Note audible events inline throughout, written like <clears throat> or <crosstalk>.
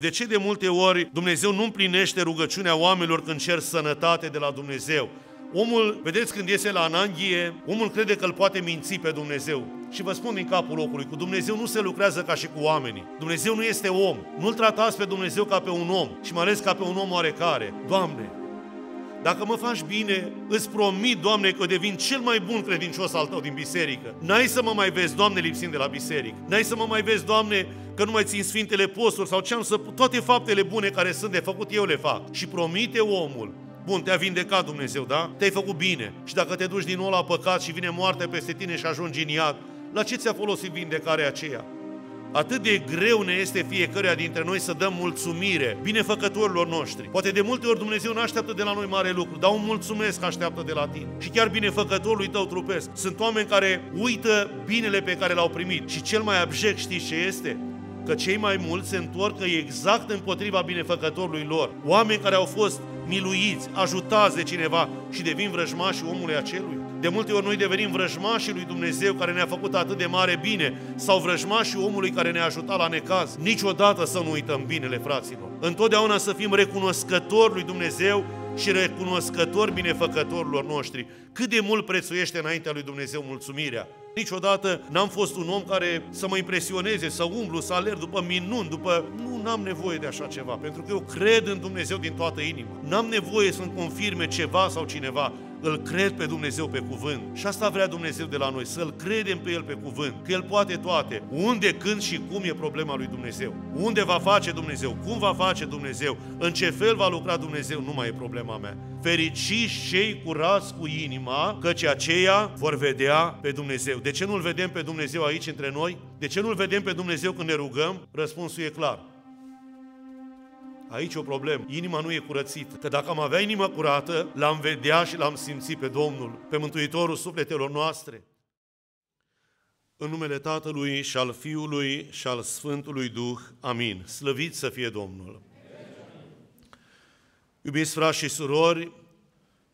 De ce de multe ori Dumnezeu nu împlinește rugăciunea oamenilor când cer sănătate de la Dumnezeu? Omul, vedeți când iese la ananghie, omul crede că îl poate minți pe Dumnezeu. Și vă spun din capul locului, cu Dumnezeu nu se lucrează ca și cu oamenii. Dumnezeu nu este om. Nu-L tratați pe Dumnezeu ca pe un om și mai ales ca pe un om oarecare. Doamne, dacă mă faci bine, îți promit, Doamne, că devin cel mai bun credincios al Tău din biserică. N-ai să mă mai vezi, Doamne, lipsind de la biserică. N-ai să mă mai vezi, Doamne, că nu mai țin sfintele posturi sau ce am să... Toate faptele bune care sunt de făcut, eu le fac. Și promite omul Bun, te-a vindecat Dumnezeu, da? Te-ai făcut bine. Și dacă te duci din nou la păcat și vine moartea peste tine și ajungi în iad, la ce ți-a folosit vindecarea aceea? Atât de greu ne este fiecăruia dintre noi să dăm mulțumire binefăcătorilor noștri. Poate de multe ori Dumnezeu nu așteaptă de la noi mare lucru, dar un mulțumesc așteaptă de la tine. Și chiar binefăcătorului tău trupesc. Sunt oameni care uită binele pe care l-au primit. Și cel mai abject știi ce este? Că cei mai mulți se întorcă exact împotriva binefăcătorului lor. Oameni care au fost miluiți, ajutați de cineva și devin vrăjmași omului acelui. De multe ori noi devenim vrăjmașii lui Dumnezeu care ne-a făcut atât de mare bine sau vrăjmașii omului care ne-a ajutat la necaz. Niciodată să nu uităm binele, fraților. Întotdeauna să fim recunoscători lui Dumnezeu și recunoscători binefăcătorilor noștri. Cât de mult prețuiește înaintea lui Dumnezeu mulțumirea. Niciodată n-am fost un om care să mă impresioneze, să umblu, să alerg după minuni, după... Nu, n-am nevoie de așa ceva, pentru că eu cred în Dumnezeu din toată inima. N-am nevoie să-mi confirme ceva sau cineva. Îl cred pe Dumnezeu pe cuvânt. Și asta vrea Dumnezeu de la noi, să-L credem pe El pe cuvânt, că El poate toate. Unde, când și cum e problema lui Dumnezeu. Unde va face Dumnezeu, cum va face Dumnezeu, în ce fel va lucra Dumnezeu, nu mai e problema mea. Fericiți cei curați cu inima, căci aceia vor vedea pe Dumnezeu. De ce nu-L vedem pe Dumnezeu aici între noi? De ce nu-L vedem pe Dumnezeu când ne rugăm? Răspunsul e clar. Aici o problemă. Inima nu e curățită. Că dacă am avea inima curată, l-am vedea și l-am simțit pe Domnul, pe Mântuitorul sufletelor noastre. În numele Tatălui și al Fiului și al Sfântului Duh. Amin. Slăvit să fie Domnul! Iubiți frați și surori,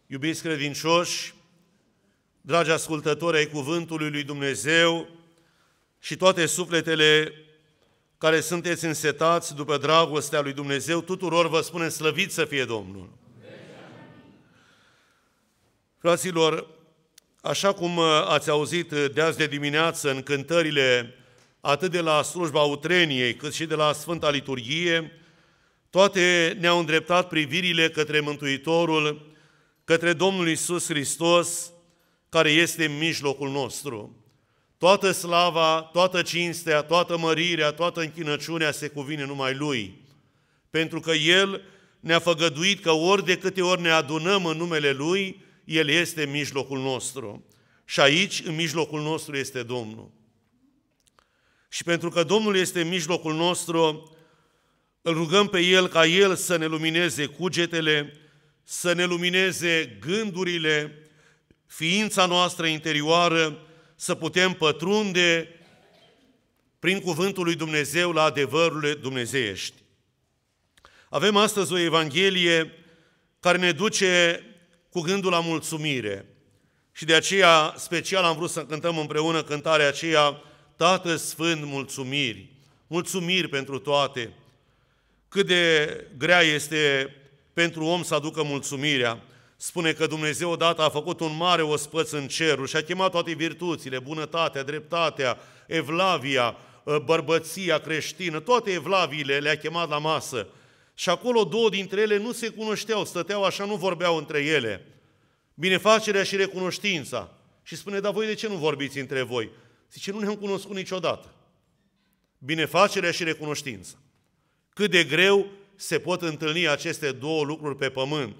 iubiți credincioși, dragi ascultători ai Cuvântului Lui Dumnezeu și toate sufletele care sunteți însetați după dragostea lui Dumnezeu, tuturor vă spunem slăvit să fie Domnul. Fraților, așa cum uh, ați auzit uh, de azi de dimineață în cântările atât de la slujba utreniei, cât și de la Sfânta Liturghie, toate ne-au îndreptat privirile către Mântuitorul, către Domnul Isus Hristos, care este în mijlocul nostru. Toată slava, toată cinstea, toată mărirea, toată închinăciunea se cuvine numai Lui, pentru că El ne-a făgăduit că ori de câte ori ne adunăm în numele Lui, El este în mijlocul nostru. Și aici, în mijlocul nostru, este Domnul. Și pentru că Domnul este în mijlocul nostru, îl rugăm pe El ca El să ne lumineze cugetele, să ne lumineze gândurile, ființa noastră interioară, să putem pătrunde prin cuvântul lui Dumnezeu la adevărurile dumnezeiești. Avem astăzi o Evanghelie care ne duce cu gândul la mulțumire. Și de aceea, special, am vrut să cântăm împreună cântarea aceea, Tată Sfânt, mulțumiri, mulțumiri pentru toate. Cât de grea este pentru om să aducă mulțumirea spune că Dumnezeu odată a făcut un mare ospăț în cerul și a chemat toate virtuțile, bunătatea, dreptatea, evlavia, ă, bărbăția creștină, toate evlaviile le-a chemat la masă. Și acolo două dintre ele nu se cunoșteau, stăteau așa, nu vorbeau între ele. Binefacerea și recunoștința. Și spune, dar voi de ce nu vorbiți între voi? Zice, nu ne-am cunoscut niciodată. Binefacerea și recunoștința. Cât de greu se pot întâlni aceste două lucruri pe pământ.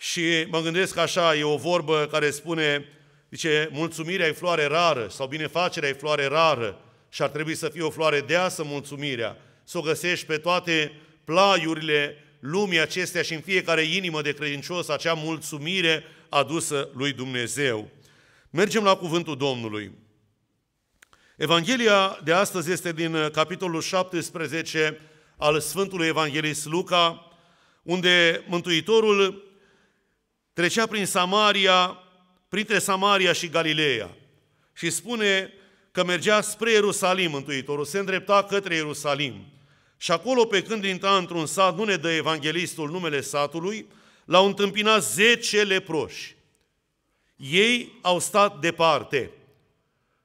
Și mă gândesc așa, e o vorbă care spune, zice, mulțumirea e floare rară sau binefacerea e floare rară și ar trebui să fie o floare deasă mulțumirea, să o găsești pe toate plaiurile lumii acestea și în fiecare inimă de credincios acea mulțumire adusă lui Dumnezeu. Mergem la cuvântul Domnului. Evanghelia de astăzi este din capitolul 17 al Sfântului Evanghelist Luca, unde Mântuitorul trecea prin Samaria, printre Samaria și Galileea și spune că mergea spre Ierusalim Mântuitorul, se îndrepta către Ierusalim. Și acolo, pe când intra într-un sat, nu ne dă evanghelistul numele satului, l-au întâmpinat zece leproși. Ei au stat departe.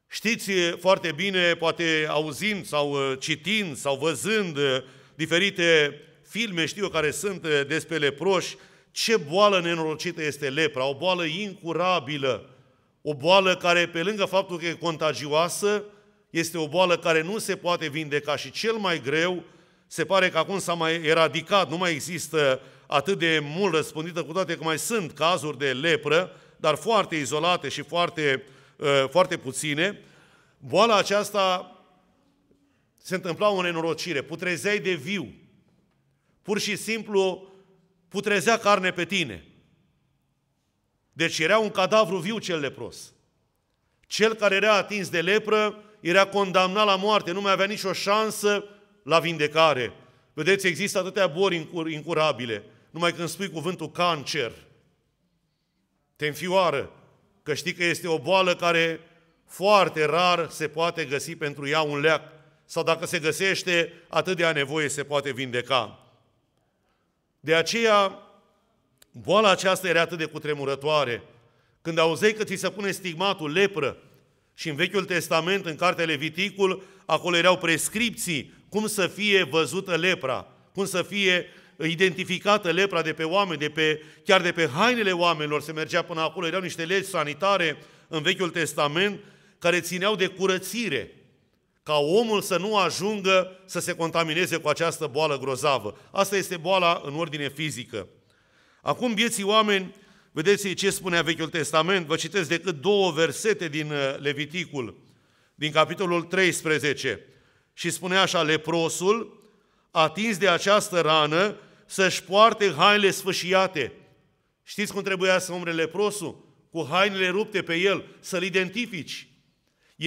Știți foarte bine, poate auzind sau uh, citind sau văzând uh, diferite filme, știu eu, care sunt uh, despre leproși, ce boală nenorocită este lepra, o boală incurabilă, o boală care, pe lângă faptul că e contagioasă, este o boală care nu se poate vindeca și cel mai greu, se pare că acum s-a mai eradicat, nu mai există atât de mult răspândită, cu toate că mai sunt cazuri de lepră, dar foarte izolate și foarte, uh, foarte puține. Boala aceasta se întâmpla o nenorocire, putrezei de viu. Pur și simplu putrezea carne pe tine. Deci era un cadavru viu cel lepros. Cel care era atins de lepră era condamnat la moarte, nu mai avea nicio șansă la vindecare. Vedeți, există atâtea boli incurabile. Numai când spui cuvântul cancer, te înfioară, că știi că este o boală care foarte rar se poate găsi pentru ea un leac, sau dacă se găsește, atât de a nevoie se poate vindeca. De aceea, boala aceasta era atât de cutremurătoare. Când auzeai că ți se pune stigmatul lepră și în Vechiul Testament, în cartea Leviticul, acolo erau prescripții cum să fie văzută lepra, cum să fie identificată lepra de pe oameni, de pe, chiar de pe hainele oamenilor se mergea până acolo, erau niște legi sanitare în Vechiul Testament care țineau de curățire ca omul să nu ajungă să se contamineze cu această boală grozavă. Asta este boala în ordine fizică. Acum, vieții oameni, vedeți ce spunea Vechiul Testament, vă citesc decât două versete din uh, Leviticul, din capitolul 13, și spunea așa, leprosul, atins de această rană, să-și poarte hainele sfâșiate. Știți cum trebuia să umbre leprosul? Cu hainele rupte pe el, să-l identifici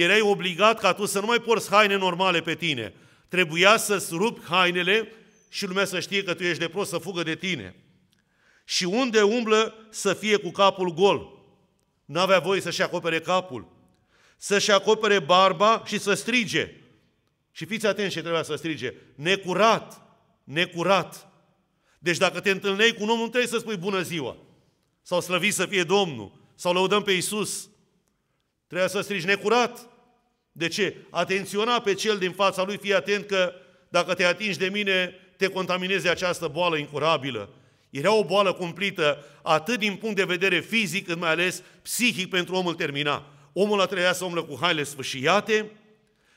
erai obligat ca tu să nu mai porți haine normale pe tine. Trebuia să-ți rupi hainele și lumea să știe că tu ești de prost să fugă de tine. Și unde umblă să fie cu capul gol. N-avea voie să-și acopere capul, să-și acopere barba și să strige. Și fiți atenți ce trebuia să strige. Necurat, necurat. Deci dacă te întâlneai cu un om, nu trebuie să spui bună ziua. Sau slăvit să fie Domnul. Sau lăudăm pe Iisus. Trebuia să strigi necurat. De ce? Atenționa pe cel din fața lui, fii atent că dacă te atingi de mine, te contaminezi această boală incurabilă. Era o boală cumplită, atât din punct de vedere fizic, cât mai ales psihic pentru omul termina. Omul a trebuia să umble cu haile sfâșiate,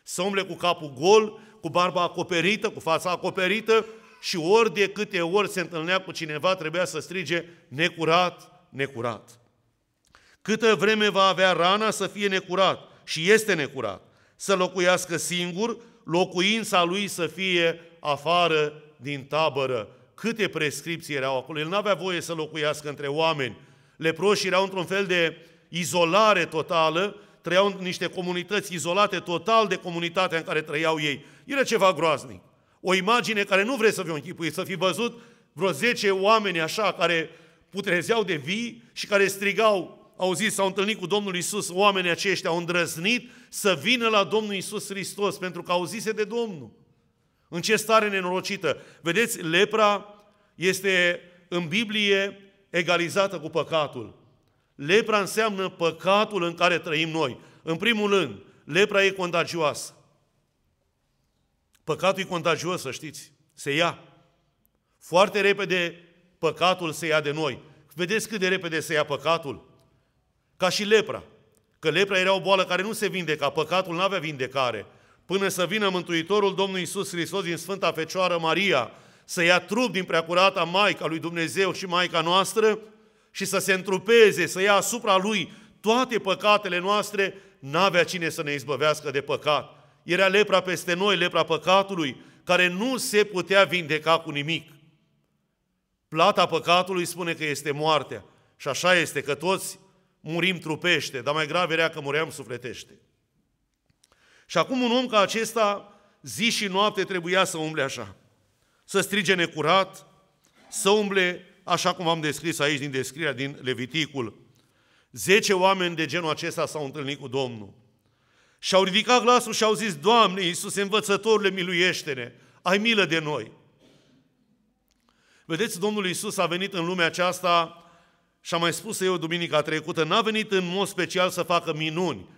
să umble cu capul gol, cu barba acoperită, cu fața acoperită și ori de câte ori se întâlnea cu cineva, trebuia să strige necurat, necurat. Câtă vreme va avea rana să fie necurat și este necurat, să locuiască singur, locuința lui să fie afară din tabără. Câte prescripții erau acolo? El nu avea voie să locuiască între oameni. Leproșii erau într-un fel de izolare totală, trăiau în niște comunități izolate total de comunitatea în care trăiau ei. Era ceva groaznic. O imagine care nu vrei să vi-o închipui, să fi văzut vreo 10 oameni așa care putrezeau de vii și care strigau au zis, s-au întâlnit cu Domnul Isus, oamenii aceștia au îndrăznit să vină la Domnul Isus Hristos, pentru că auzise de Domnul. În ce stare nenorocită! Vedeți, lepra este în Biblie egalizată cu păcatul. Lepra înseamnă păcatul în care trăim noi. În primul rând, lepra e contagioasă. Păcatul e contagios, să știți. Se ia. Foarte repede păcatul se ia de noi. Vedeți cât de repede se ia păcatul? ca și lepra. Că lepra era o boală care nu se vindeca, păcatul nu avea vindecare. Până să vină Mântuitorul Domnul Isus Hristos din Sfânta Fecioară Maria, să ia trup din preacurata Maica lui Dumnezeu și Maica noastră și să se întrupeze, să ia asupra Lui toate păcatele noastre, n-avea cine să ne izbăvească de păcat. Era lepra peste noi, lepra păcatului, care nu se putea vindeca cu nimic. Plata păcatului spune că este moartea. Și așa este că toți murim trupește, dar mai grav era că muream sufletește. Și acum un om ca acesta, zi și noapte trebuia să umble așa, să strige necurat, să umble așa cum am descris aici din descrierea din Leviticul. Zece oameni de genul acesta s-au întâlnit cu Domnul. Și-au ridicat glasul și au zis, Doamne Iisuse, învățătorule, miluiește-ne, ai milă de noi. Vedeți, Domnul Iisus a venit în lumea aceasta și am mai spus eu duminica trecută, n-a venit în mod special să facă minuni.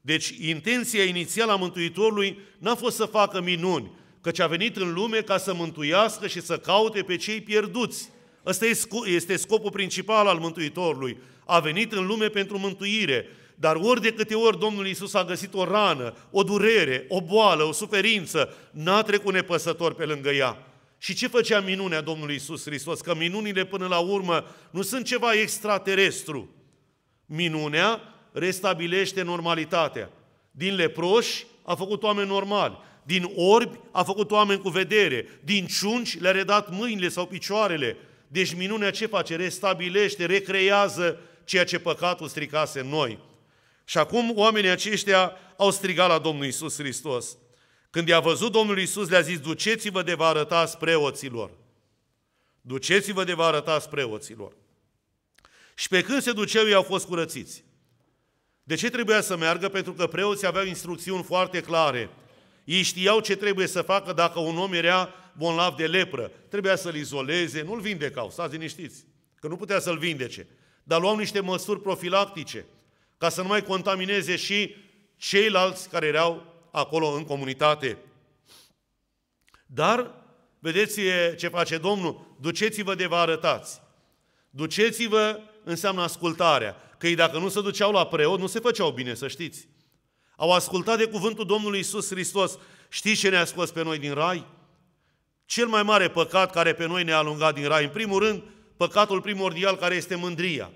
Deci intenția inițială a Mântuitorului n-a fost să facă minuni, căci a venit în lume ca să mântuiască și să caute pe cei pierduți. Ăsta este scopul principal al Mântuitorului. A venit în lume pentru mântuire. Dar ori de câte ori Domnul Iisus a găsit o rană, o durere, o boală, o suferință, n-a trecut nepăsător pe lângă ea. Și ce făcea minunea Domnului Isus Hristos? Că minunile până la urmă nu sunt ceva extraterestru. Minunea restabilește normalitatea. Din leproși a făcut oameni normali, din orbi a făcut oameni cu vedere, din ciunci le-a redat mâinile sau picioarele. Deci minunea ce face? Restabilește, recreează ceea ce păcatul stricase în noi. Și acum oamenii aceștia au strigat la Domnul Isus Hristos. Când i-a văzut Domnul Iisus, le-a zis, duceți-vă de vă spre oților. Duceți-vă de vă spre oților. Și pe când se duceau, ei au fost curățiți. De ce trebuia să meargă? Pentru că preoții aveau instrucțiuni foarte clare. Ei știau ce trebuie să facă dacă un om era bolnav de lepră. Trebuia să-l izoleze, nu-l vindecau, stați liniștiți, că nu putea să-l vindece. Dar luau niște măsuri profilactice, ca să nu mai contamineze și ceilalți care erau acolo în comunitate. Dar, vedeți ce face Domnul? Duceți-vă de vă arătați. Duceți-vă înseamnă ascultarea. Că ei dacă nu se duceau la preot, nu se făceau bine, să știți. Au ascultat de cuvântul Domnului Isus Hristos. Știți ce ne-a scos pe noi din rai? Cel mai mare păcat care pe noi ne-a alungat din rai, în primul rând, păcatul primordial care este mândria.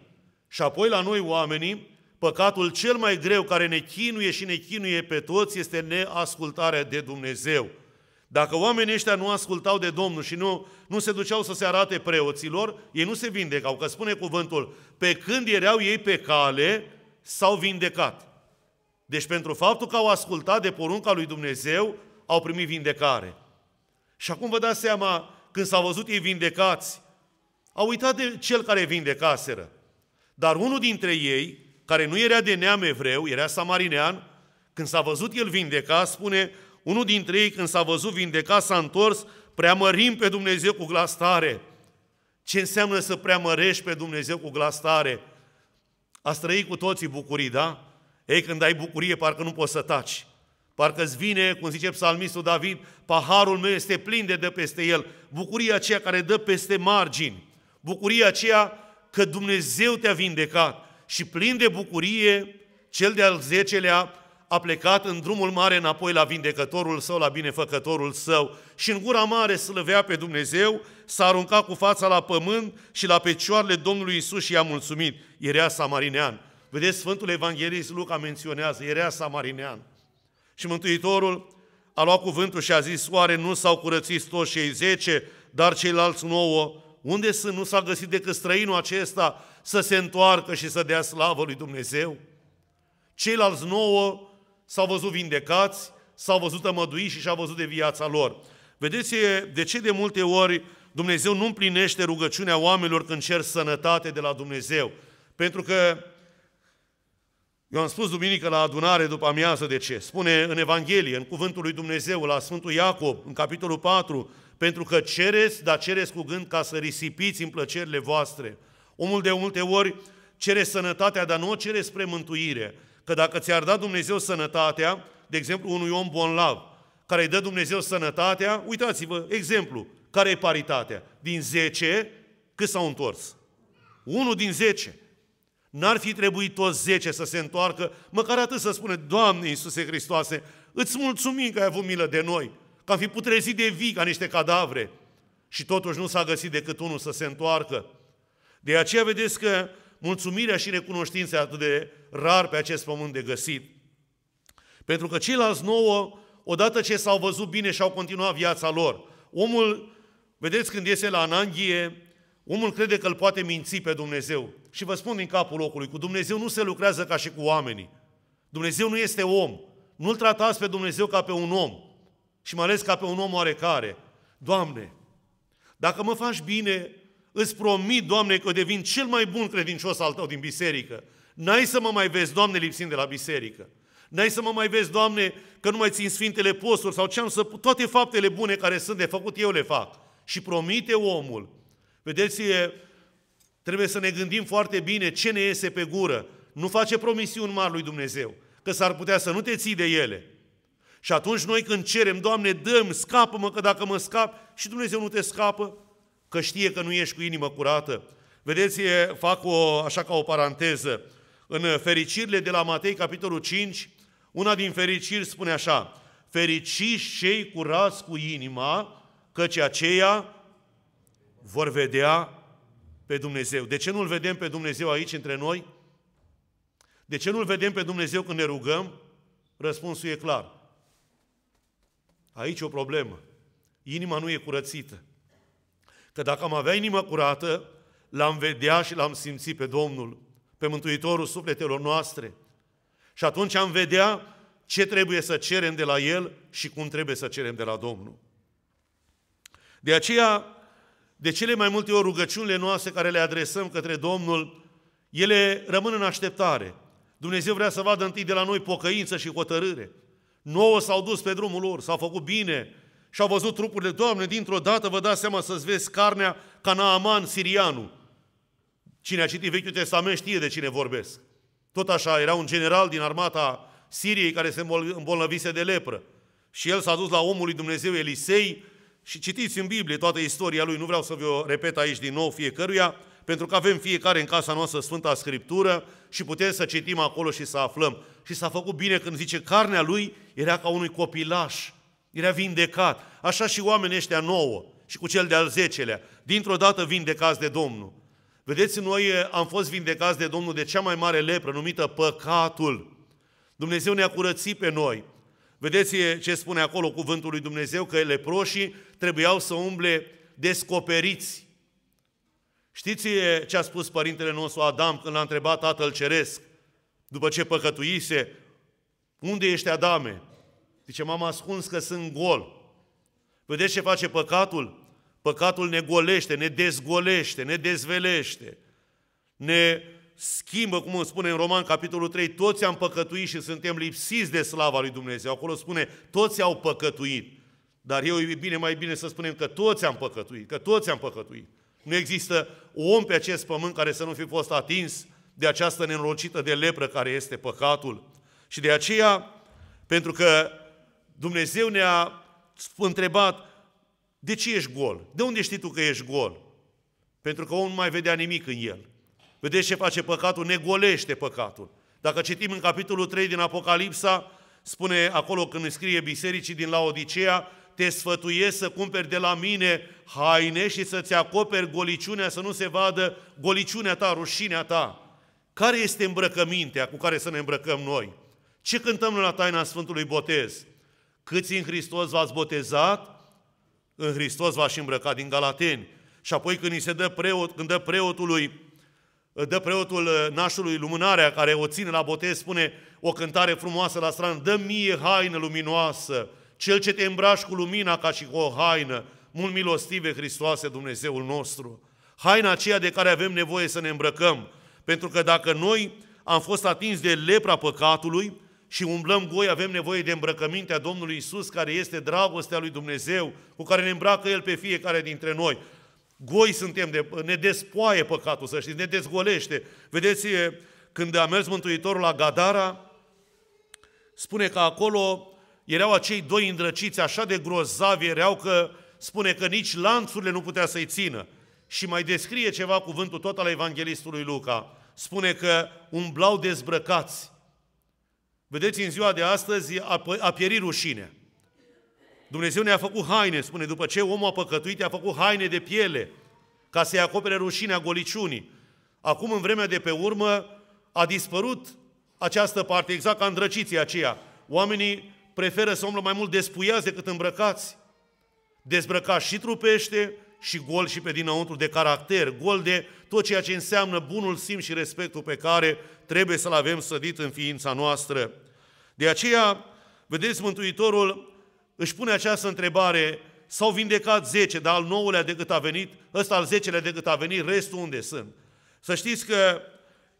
Și apoi la noi oamenii, Păcatul cel mai greu care ne chinuie și ne chinuie pe toți este neascultarea de Dumnezeu. Dacă oamenii ăștia nu ascultau de Domnul și nu, nu se duceau să se arate preoților, ei nu se vindecau, că spune cuvântul, pe când erau ei pe cale, s-au vindecat. Deci pentru faptul că au ascultat de porunca lui Dumnezeu, au primit vindecare. Și acum vă dați seama, când s-au văzut ei vindecați, au uitat de cel care vindecaseră. Dar unul dintre ei, care nu era de neam evreu, era samarinean, când s-a văzut el vindecat, spune, unul dintre ei când s-a văzut vindecat s-a întors, preamărim pe Dumnezeu cu glas tare. Ce înseamnă să preamărești pe Dumnezeu cu glas tare? A trăi cu toții bucurii, da? Ei, când ai bucurie, parcă nu poți să taci. Parcă îți vine, cum zice psalmistul David, paharul meu este plin de dă peste el. Bucuria aceea care dă peste margini. Bucuria aceea că Dumnezeu te-a vindecat și plin de bucurie, cel de-al zecelea a plecat în drumul mare înapoi la vindecătorul său, la binefăcătorul său și în gura mare slăvea pe Dumnezeu, s-a aruncat cu fața la pământ și la pecioarele Domnului Isus și i-a mulțumit. Era samarinean. Vedeți, Sfântul Evanghelist Luca menționează, era samarinean. Și Mântuitorul a luat cuvântul și a zis, oare nu s-au curățit toți cei zece, dar ceilalți nouă unde sunt? nu s-a găsit decât străinul acesta să se întoarcă și să dea slavă lui Dumnezeu? Ceilalți nouă s-au văzut vindecați, s-au văzut amăduiți și și-au văzut de viața lor. Vedeți de ce de multe ori Dumnezeu nu împlinește rugăciunea oamenilor când cer sănătate de la Dumnezeu. Pentru că eu am spus duminică la adunare după amiază de ce. Spune în Evanghelie, în cuvântul lui Dumnezeu, la Sfântul Iacob, în capitolul 4, pentru că cereți, dar cereți cu gând ca să risipiți în plăcerile voastre. Omul de multe ori cere sănătatea, dar nu o cere spre mântuire. Că dacă ți-ar da Dumnezeu sănătatea, de exemplu unui om bonlav, care îi dă Dumnezeu sănătatea, uitați-vă, exemplu, care e paritatea? Din 10, cât s-au întors? Unul din 10. N-ar fi trebuit toți 10 să se întoarcă, măcar atât să spune, Doamne Iisuse Hristoase, îți mulțumim că ai avut milă de noi că am fi putrezit de vii ca niște cadavre și totuși nu s-a găsit decât unul să se întoarcă. De aceea vedeți că mulțumirea și recunoștința atât de rar pe acest pământ de găsit. Pentru că ceilalți nouă, odată ce s-au văzut bine și au continuat viața lor, omul, vedeți când iese la ananghie, omul crede că îl poate minți pe Dumnezeu. Și vă spun din capul locului, cu Dumnezeu nu se lucrează ca și cu oamenii. Dumnezeu nu este om. Nu-L tratați pe Dumnezeu ca pe un om și mai ales ca pe un om oarecare. Doamne, dacă mă faci bine, îți promit, Doamne, că devin cel mai bun credincios al Tău din biserică. N-ai să mă mai vezi, Doamne, lipsind de la biserică. N-ai să mă mai vezi, Doamne, că nu mai țin Sfintele Posturi sau ce am să... Toate faptele bune care sunt de făcut, eu le fac. Și promite omul. Vedeți, trebuie să ne gândim foarte bine ce ne iese pe gură. Nu face promisiuni mari lui Dumnezeu, că s-ar putea să nu te ții de ele. Și atunci noi când cerem, Doamne, dăm, scapă-mă, că dacă mă scap și Dumnezeu nu te scapă, că știe că nu ești cu inimă curată. Vedeți, fac o, așa ca o paranteză, în fericirile de la Matei, capitolul 5, una din fericiri spune așa, fericiți cei curați cu inima, căci aceia vor vedea pe Dumnezeu. De ce nu-L vedem pe Dumnezeu aici între noi? De ce nu-L vedem pe Dumnezeu când ne rugăm? Răspunsul e clar. Aici o problemă. Inima nu e curățită. Că dacă am avea inima curată, l-am vedea și l-am simțit pe Domnul, pe Mântuitorul sufletelor noastre. Și atunci am vedea ce trebuie să cerem de la El și cum trebuie să cerem de la Domnul. De aceea, de cele mai multe ori rugăciunile noastre care le adresăm către Domnul, ele rămân în așteptare. Dumnezeu vrea să vadă întâi de la noi pocăință și hotărâre. Nouă s-au dus pe drumul lor, s-au făcut bine și au văzut trupurile. Doamne, dintr-o dată vă dați seama să-ți vezi carnea ca Naaman sirianul. Cine a citit Vechiul Testament știe de cine vorbesc. Tot așa, era un general din armata Siriei care se îmbolnăvise de lepră. Și el s-a dus la omul lui Dumnezeu Elisei și citiți în Biblie toată istoria lui, nu vreau să vă repet aici din nou fiecăruia, pentru că avem fiecare în casa noastră Sfânta Scriptură și putem să citim acolo și să aflăm. Și s-a făcut bine când zice, carnea lui era ca unui copilaș, era vindecat. Așa și oamenii ăștia nouă și cu cel de-al zecelea, dintr-o dată vindecați de Domnul. Vedeți, noi am fost vindecați de Domnul de cea mai mare lepră, numită păcatul. Dumnezeu ne-a curățit pe noi. Vedeți ce spune acolo cuvântul lui Dumnezeu, că leproșii trebuiau să umble descoperiți. Știți ce a spus părintele nostru Adam când l-a întrebat Tatăl Ceresc, după ce păcătuise, unde ești Adame? Zice, m-am ascuns că sunt gol. Vedeți ce face păcatul? Păcatul ne golește, ne dezgolește, ne dezvelește, ne schimbă, cum îmi spune în Roman, capitolul 3, toți am păcătuit și suntem lipsiți de slava lui Dumnezeu. Acolo spune, toți au păcătuit. Dar eu e bine, mai bine să spunem că toți am păcătuit, că toți am păcătuit. Nu există om pe acest pământ care să nu fi fost atins de această nenorocită de lepră care este păcatul. Și de aceea, pentru că Dumnezeu ne-a întrebat, de ce ești gol? De unde știi tu că ești gol? Pentru că omul nu mai vedea nimic în el. Vedeți ce face păcatul? Ne golește păcatul. Dacă citim în capitolul 3 din Apocalipsa, spune acolo când scrie bisericii din Laodicea, te sfătuiesc să cumperi de la mine haine și să-ți acoperi goliciunea, să nu se vadă goliciunea ta, rușinea ta. Care este îmbrăcămintea cu care să ne îmbrăcăm noi? Ce cântăm la taina Sfântului Botez? Câți în Hristos v-ați botezat, în Hristos v ați îmbrăca din Galateni. Și apoi când îi se dă, preot, când dă preotului dă preotul uh, nașului lumânarea care o ține la botez, spune o cântare frumoasă la stran dă mie haină luminoasă, cel ce te îmbraci cu lumina ca și cu o haină, mult milostive Hristoase Dumnezeul nostru. Haina aceea de care avem nevoie să ne îmbrăcăm, pentru că dacă noi am fost atinși de lepra păcatului și umblăm goi, avem nevoie de îmbrăcămintea Domnului Isus, care este dragostea lui Dumnezeu, cu care ne îmbracă El pe fiecare dintre noi. Goi suntem, de, ne despoaie păcatul, să știți, ne dezgolește. Vedeți, când a mers Mântuitorul la Gadara, spune că acolo erau acei doi îndrăciți, așa de grozavi erau că spune că nici lanțurile nu putea să-i țină. Și mai descrie ceva cuvântul tot al evanghelistului Luca. Spune că umblau dezbrăcați. Vedeți, în ziua de astăzi a pierit rușine. Dumnezeu ne-a făcut haine, spune, după ce omul a păcătuit, a făcut haine de piele, ca să-i acopere rușinea goliciunii. Acum, în vremea de pe urmă, a dispărut această parte, exact ca îndrăciții aceia. Oamenii preferă să umblă mai mult despuiați decât îmbrăcați. Dezbrăcați și trupește și gol și pe dinăuntru de caracter, gol de tot ceea ce înseamnă bunul simț și respectul pe care trebuie să-l avem sădit în ființa noastră. De aceea, vedeți, Mântuitorul își pune această întrebare, s-au vindecat 10, dar al 9-lea decât a venit, ăsta al 10-lea decât a venit, restul unde sunt? Să știți că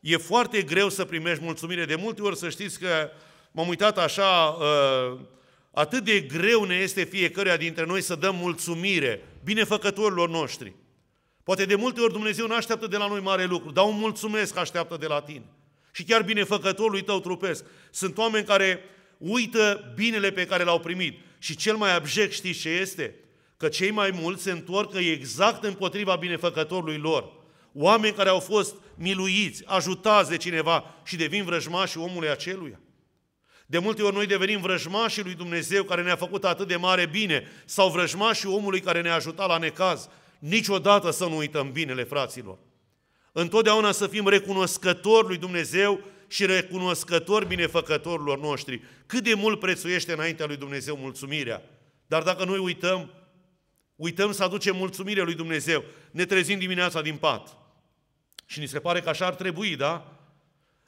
e foarte greu să primești mulțumire. De multe ori să știți că m-am uitat așa, ă, atât de greu ne este fiecăruia dintre noi să dăm mulțumire binefăcătorilor noștri. Poate de multe ori Dumnezeu nu așteaptă de la noi mare lucru, dar un mulțumesc așteaptă de la tine. Și chiar binefăcătorului tău trupesc. Sunt oameni care uită binele pe care l-au primit. Și cel mai abject știi ce este? Că cei mai mulți se întorcă exact împotriva binefăcătorului lor. Oameni care au fost miluiți, ajutați de cineva și devin vrăjmași omului aceluia. De multe ori noi devenim vrăjmașii lui Dumnezeu care ne-a făcut atât de mare bine sau vrăjmașii omului care ne-a ajutat la necaz. Niciodată să nu uităm binele, fraților. Întotdeauna să fim recunoscători lui Dumnezeu și recunoscători binefăcătorilor noștri. Cât de mult prețuiește înaintea lui Dumnezeu mulțumirea. Dar dacă noi uităm, uităm să aducem mulțumire lui Dumnezeu, ne trezim dimineața din pat. Și ni se pare că așa ar trebui, da?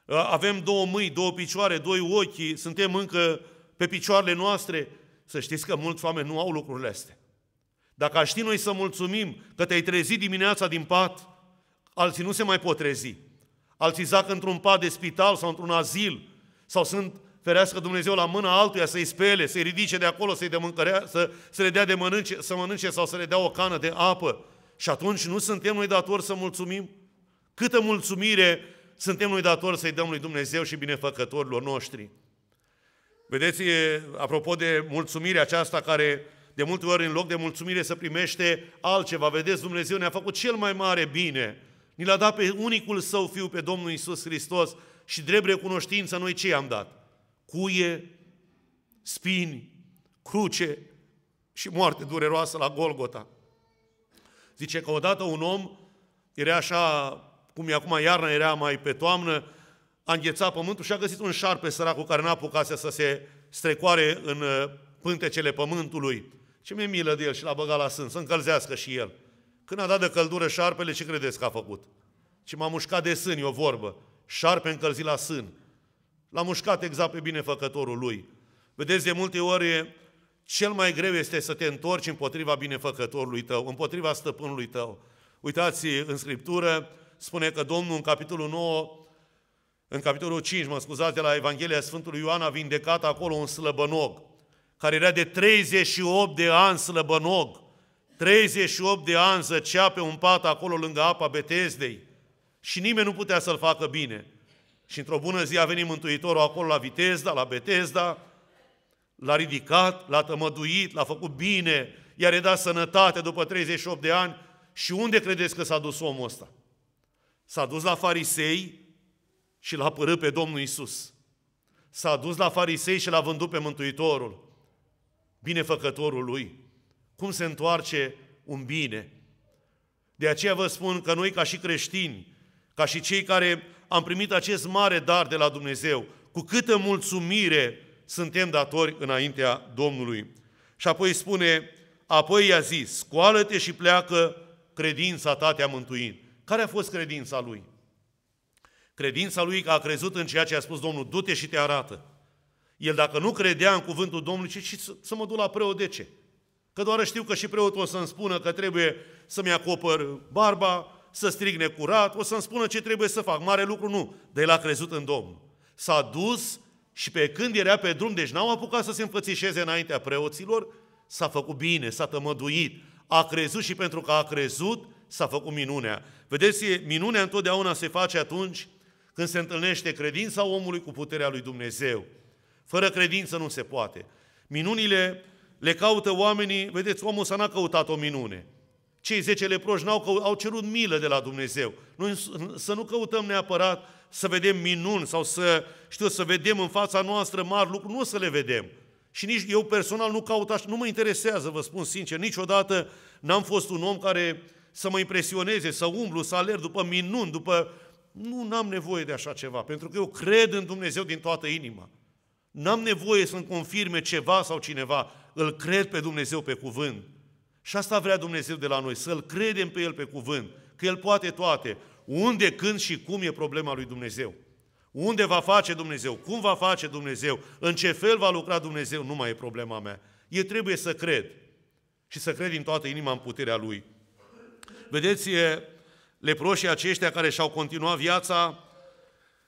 Ă, avem două mâini, două picioare, doi ochi, suntem încă pe picioarele noastre. Să știți că mulți oameni nu au lucrurile astea. Dacă aș ști noi să mulțumim că te-ai trezit dimineața din pat, alții nu se mai pot trezi. Alții zac într-un pat de spital sau într-un azil, sau sunt, ferească Dumnezeu, la mâna altuia să-i spele, să-i ridice de acolo, să-i de mâncărea, să, să le dea de mănânce, să mănânce sau să le dea o cană de apă. Și atunci nu suntem noi datori să mulțumim? Câtă mulțumire suntem noi datori să-i dăm lui Dumnezeu și binefăcătorilor noștri. Vedeți, apropo de mulțumirea aceasta care de multe ori în loc de mulțumire să primește altceva. Vedeți, Dumnezeu ne-a făcut cel mai mare bine. Ni l-a dat pe unicul Său Fiu, pe Domnul Isus Hristos și drept recunoștință noi ce i-am dat? Cuie, spini, cruce și moarte dureroasă la Golgota. Zice că odată un om era așa cum e acum iarna, era mai pe toamnă, a înghețat pământul și a găsit un șarpe săracul care n-a apucat să se strecoare în uh, pântecele pământului. Ce mi-e milă de el și l-a băgat la sân, să încălzească și el. Când a dat de căldură șarpele, ce credeți că a făcut? Și m-a mușcat de sân, e o vorbă. Șarpe încălzit la sân. L-a mușcat exact pe binefăcătorul lui. Vedeți, de multe ori cel mai greu este să te întorci împotriva binefăcătorului tău, împotriva stăpânului tău. Uitați în Scriptură, spune că Domnul în capitolul 9, în capitolul 5, mă scuzați, de la Evanghelia Sfântului Ioan a vindecat acolo un slăbănog, care era de 38 de ani slăbănog, 38 de ani zăcea pe un pat acolo lângă apa Betezdei și nimeni nu putea să-l facă bine. Și într-o bună zi a venit Mântuitorul acolo la Vitezda, la Betesda, l-a ridicat, l-a tămăduit, l-a făcut bine, i-a redat sănătate după 38 de ani și unde credeți că s-a dus omul ăsta? S-a dus la farisei și l-a părât pe Domnul Isus. S-a dus la farisei și l-a vândut pe Mântuitorul, binefăcătorul lui. Cum se întoarce un bine? De aceea vă spun că noi ca și creștini, ca și cei care am primit acest mare dar de la Dumnezeu, cu câtă mulțumire suntem datori înaintea Domnului. Și apoi spune, apoi i-a zis, scoală-te și pleacă, credința ta te-a mântuit. Care a fost credința lui? Credința lui că a crezut în ceea ce a spus Domnul, du-te și te arată. El dacă nu credea în cuvântul Domnului, ce, ce să mă duc la preot, de ce? Că doar știu că și preotul o să-mi spună că trebuie să-mi acopăr barba, să strig necurat, o să-mi spună ce trebuie să fac. Mare lucru nu, de el a crezut în Domnul. S-a dus și pe când era pe drum, deci n-au apucat să se înfățișeze înaintea preoților, s-a făcut bine, s-a tămăduit, a crezut și pentru că a crezut, s-a făcut minunea. Vedeți, minunea întotdeauna se face atunci când se întâlnește credința omului cu puterea lui Dumnezeu. Fără credință nu se poate. Minunile le caută oamenii, vedeți, omul să n-a căutat o minune. Cei zece leproși n-au căut, au cerut milă de la Dumnezeu. Noi să nu căutăm neapărat să vedem minuni sau să, știu, să vedem în fața noastră mari lucruri, nu o să le vedem. Și nici eu personal nu caut așa, nu mă interesează, vă spun sincer, niciodată n-am fost un om care să mă impresioneze, să umblu, să alerg după minuni, după... Nu, n-am nevoie de așa ceva, pentru că eu cred în Dumnezeu din toată inima. N-am nevoie să-mi confirme ceva sau cineva, îl cred pe Dumnezeu pe cuvânt. Și asta vrea Dumnezeu de la noi, să-L credem pe El pe cuvânt, că El poate toate. Unde, când și cum e problema lui Dumnezeu. Unde va face Dumnezeu, cum va face Dumnezeu, în ce fel va lucra Dumnezeu, nu mai e problema mea. Eu trebuie să cred și să cred din toată inima în puterea Lui. Vedeți, leproșii aceștia care și-au continuat viața,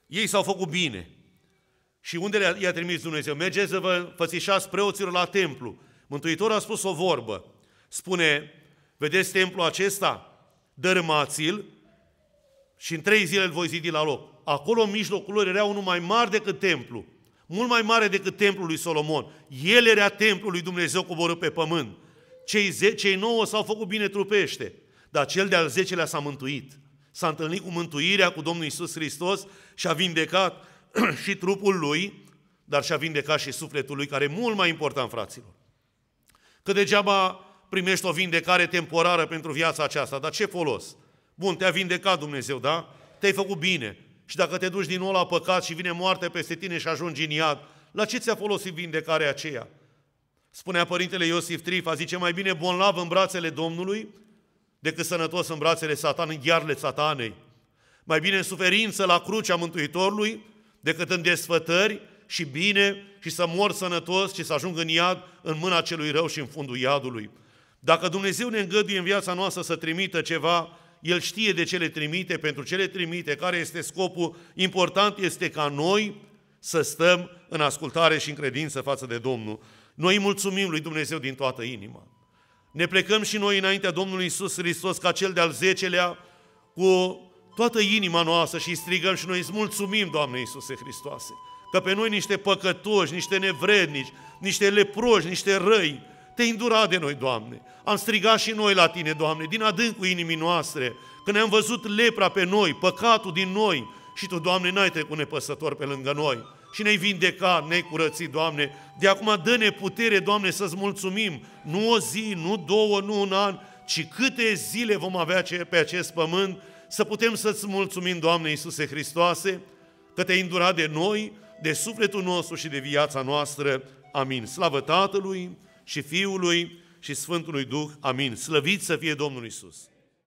ei s-au făcut bine. Și unde i-a trimis Dumnezeu? Mergeți să vă fățișați preoților la templu. Mântuitorul a spus o vorbă. Spune, vedeți templul acesta? Dărâmați-l și în trei zile îl voi zidi la loc. Acolo în mijlocul lor era unul mai mare decât templu. Mult mai mare decât templul lui Solomon. El era templul lui Dumnezeu coborât pe pământ. Cei, ze- cei nouă s-au făcut bine trupește dar cel de-al zecelea s-a mântuit. S-a întâlnit cu mântuirea, cu Domnul Isus Hristos și a vindecat <clears throat> și trupul lui, dar și-a vindecat și sufletul lui, care e mult mai important, fraților. Că degeaba primești o vindecare temporară pentru viața aceasta, dar ce folos? Bun, te-a vindecat Dumnezeu, da? Te-ai făcut bine. Și dacă te duci din nou la păcat și vine moarte peste tine și ajungi în iad, la ce ți-a folosit vindecarea aceea? Spunea părintele Iosif Trifa, zice, mai bine bolnav în brațele Domnului decât sănătos în brațele satanei, în ghearle satanei. Mai bine în suferință la crucea Mântuitorului decât în desfătări și bine și să mor sănătos și să ajung în iad, în mâna celui rău și în fundul iadului. Dacă Dumnezeu ne îngăduie în viața noastră să trimită ceva, El știe de ce le trimite, pentru ce le trimite, care este scopul. Important este ca noi să stăm în ascultare și în credință față de Domnul. Noi îi mulțumim lui Dumnezeu din toată inima ne plecăm și noi înaintea Domnului Isus Hristos ca cel de-al zecelea cu toată inima noastră și strigăm și noi îți mulțumim, Doamne Iisuse Hristoase, că pe noi niște păcătoși, niște nevrednici, niște leproși, niște răi, te îndura de noi, Doamne. Am strigat și noi la Tine, Doamne, din adâncul inimii noastre, când ne-am văzut lepra pe noi, păcatul din noi și Tu, Doamne, n-ai trecut nepăsător pe lângă noi și ne-ai vindeca, ne-ai curățit, Doamne. De acum dă-ne putere, Doamne, să-ți mulțumim. Nu o zi, nu două, nu un an, ci câte zile vom avea pe acest pământ să putem să-ți mulțumim, Doamne Iisuse Hristoase, că te-ai îndurat de noi, de sufletul nostru și de viața noastră. Amin. Slavă Tatălui și Fiului și Sfântului Duh. Amin. Slăvit să fie Domnul Isus.